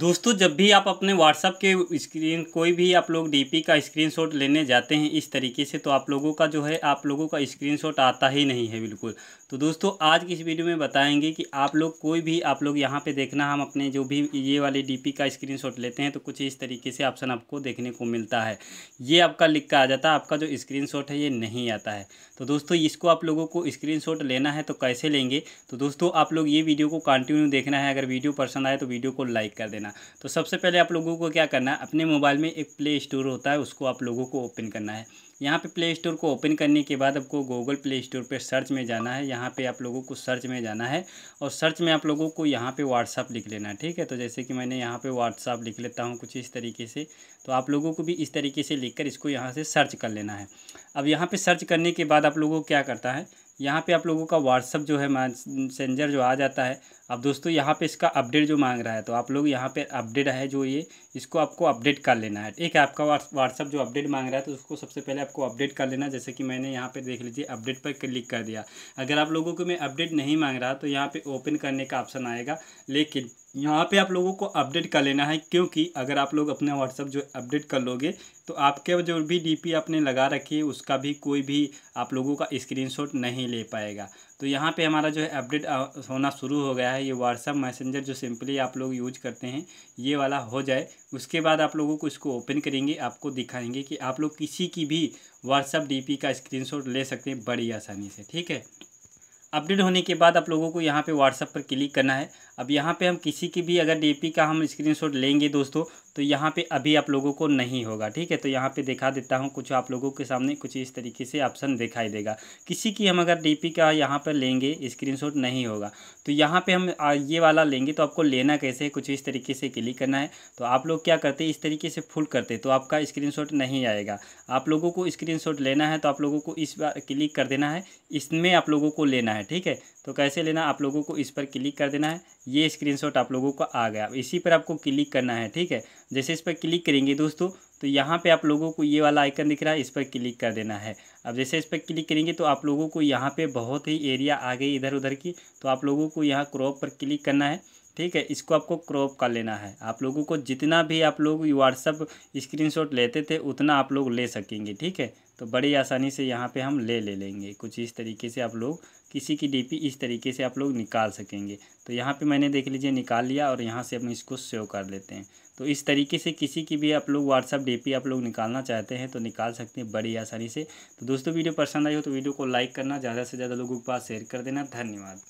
दोस्तों जब भी आप अपने व्हाट्सअप के स्क्रीन कोई भी आप लोग डी का स्क्रीनशॉट लेने जाते हैं इस तरीके से तो आप लोगों का जो है आप लोगों का स्क्रीनशॉट आता ही नहीं है बिल्कुल तो दोस्तों आज की इस वीडियो में बताएंगे कि आप लोग कोई भी आप लोग यहाँ पे देखना हम अपने जो भी ये वाले डी का स्क्रीनशॉट लेते हैं तो कुछ इस तरीके से ऑप्शन आपको देखने को मिलता है ये आपका लिख का आ जाता है आपका जो स्क्रीन है ये नहीं आता है तो दोस्तों इसको आप लोगों को स्क्रीन लेना है तो कैसे लेंगे तो दोस्तों आप लोग ये वीडियो को कंटिन्यू देखना है अगर वीडियो पसंद आए तो वीडियो को लाइक कर देना देना तो सबसे पहले आप लोगों को क्या करना है अपने मोबाइल में एक प्ले स्टोर होता है उसको आप लोगों को ओपन करना है यहाँ पे प्ले स्टोर को ओपन करने के बाद आपको गूगल प्ले स्टोर पर सर्च में जाना है यहाँ पे आप लोगों को सर्च में जाना है और सर्च में आप लोगों को यहाँ पे व्हाट्सअप लिख लेना है ठीक है तो जैसे कि मैंने यहाँ पे व्हाट्सअप लिख लेता हूँ कुछ इस तरीके से तो आप लोगों को भी इस तरीके से लिख कर इसको यहाँ से सर्च कर लेना है अब यहाँ पर सर्च करने के बाद आप लोगों को क्या करता है यहाँ पे आप लोगों का व्हाट्सअप जो है मैसेंजर जो आ जाता है अब दोस्तों यहाँ पे इसका अपडेट जो मांग रहा है तो आप लोग यहाँ पे अपडेट है जो ये इसको आपको अपडेट कर लेना है ठीक है आपका व्हाट्सअप जो अपडेट मांग रहा है तो उसको सबसे पहले आपको अपडेट कर लेना जैसे कि मैंने यहाँ पे देख लीजिए अपडेट पर क्लिक कर दिया अगर आप लोगों को मैं अपडेट नहीं मांग रहा तो यहाँ पर ओपन करने का ऑप्शन आएगा लेकिन यहाँ पे आप लोगों को अपडेट कर लेना है क्योंकि अगर आप लोग अपना व्हाट्सअप जो अपडेट कर लोगे तो आपके जो भी डीपी आपने लगा रखी है उसका भी कोई भी आप लोगों का स्क्रीनशॉट नहीं ले पाएगा तो यहाँ पे हमारा जो है अपडेट होना शुरू हो गया है ये व्हाट्सअप मैसेंजर जो सिंपली आप लोग यूज करते हैं ये वाला हो जाए उसके बाद आप लोगों को इसको ओपन करेंगे आपको दिखाएंगे कि आप लोग किसी की भी व्हाट्सअप डीपी का स्क्रीनशॉट ले सकते हैं बड़ी आसानी से ठीक है अपडेट होने के बाद आप लोगों को यहाँ पे व्हाट्सअप पर क्लिक करना है अब यहाँ पे हम किसी की भी अगर डीपी का हम स्क्रीनशॉट लेंगे दोस्तों तो यहाँ पे अभी आप लोगों को नहीं होगा ठीक है तो यहाँ पे दिखा देता हूँ कुछ आप लोगों के सामने कुछ इस तरीके से ऑप्शन दिखाई देगा किसी की हम अगर डी का यहाँ पर लेंगे स्क्रीनशॉट नहीं होगा तो यहाँ पे हम ये वाला लेंगे तो आपको लेना कैसे कुछ इस तरीके से क्लिक करना है तो आप लोग क्या करते इस तरीके से फुल करते तो आपका स्क्रीन नहीं आएगा आप लोगों को स्क्रीन लेना है तो आप लोगों को इस बार क्लिक कर देना है इसमें आप लोगों को लेना है ठीक है तो कैसे लेना आप लोगों को इस पर क्लिक कर देना है ये स्क्रीनशॉट आप लोगों को आ गया इसी पर आपको क्लिक करना है ठीक है जैसे इस पर क्लिक करेंगे दोस्तों तो यहाँ पे आप लोगों को ये वाला आइकन दिख रहा है इस पर क्लिक कर देना है अब जैसे इस पर क्लिक करेंगे तो आप लोगों को यहाँ पर बहुत ही एरिया आ गई इधर उधर की तो आप लोगों को यहाँ क्रॉप पर क्लिक करना है ठीक है इसको आपको क्रॉप कर लेना है आप लोगों को जितना भी आप लोग व्हाट्सअप स्क्रीनशॉट लेते थे उतना आप लोग ले सकेंगे ठीक है तो बड़ी आसानी से यहाँ पे हम ले ले लेंगे कुछ इस तरीके से आप लोग किसी की डीपी इस तरीके से आप लोग निकाल सकेंगे तो यहाँ पे मैंने देख लीजिए निकाल लिया और यहाँ से हम इसको सेव कर लेते हैं तो इस तरीके से किसी की भी आप लोग व्हाट्सअप डीपी आप लोग निकालना चाहते हैं तो निकाल सकते हैं बड़ी आसानी से तो दोस्तों वीडियो पसंद आई हो तो वीडियो को लाइक करना ज़्यादा से ज़्यादा लोगों के पास शेयर कर देना धन्यवाद